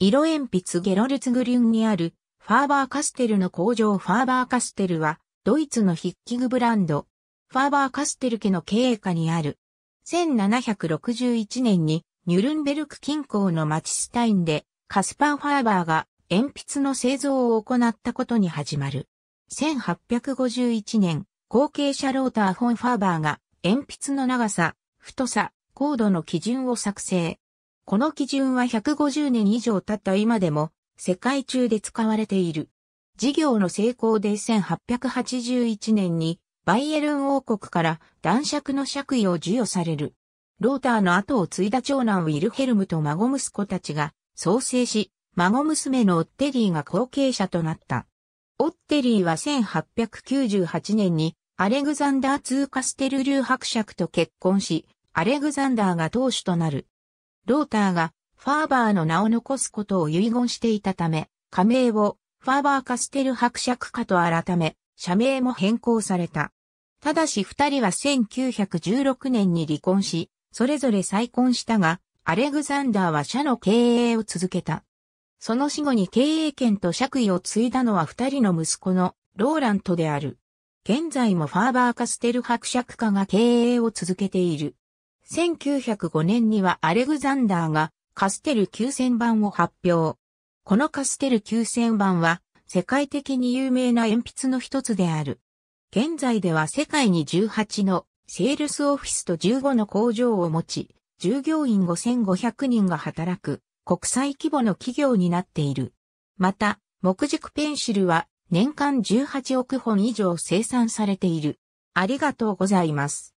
色鉛筆ゲロルツグリュンにあるファーバーカステルの工場ファーバーカステルはドイツの筆記具ブランドファーバーカステル家の経営下にある1761年にニュルンベルク近郊のマチスタインでカスパンファーバーが鉛筆の製造を行ったことに始まる。1851年、後継者ローター・フォン・ファーバーが鉛筆の長さ、太さ、高度の基準を作成。この基準は150年以上経った今でも世界中で使われている。事業の成功で1881年にバイエルン王国から男爵の爵位を授与される。ローターの後を継いだ長男ウィルヘルムと孫息子たちが創生し、孫娘のオッテリーが後継者となった。オッテリーは1898年にアレグザンダー2カステル流伯爵と結婚し、アレグザンダーが当主となる。ローターがファーバーの名を残すことを遺言していたため、加盟をファーバーカステル伯爵家と改め、社名も変更された。ただし二人は1916年に離婚し、それぞれ再婚したが、アレグザンダーは社の経営を続けた。その死後に経営権と爵位を継いだのは二人の息子のローラントである。現在もファーバーカステル伯爵家が経営を続けている。1905年にはアレグザンダーがカステル9000番を発表。このカステル9000番は世界的に有名な鉛筆の一つである。現在では世界に18のセールスオフィスと15の工場を持ち、従業員5500人が働く国際規模の企業になっている。また、木軸ペンシルは年間18億本以上生産されている。ありがとうございます。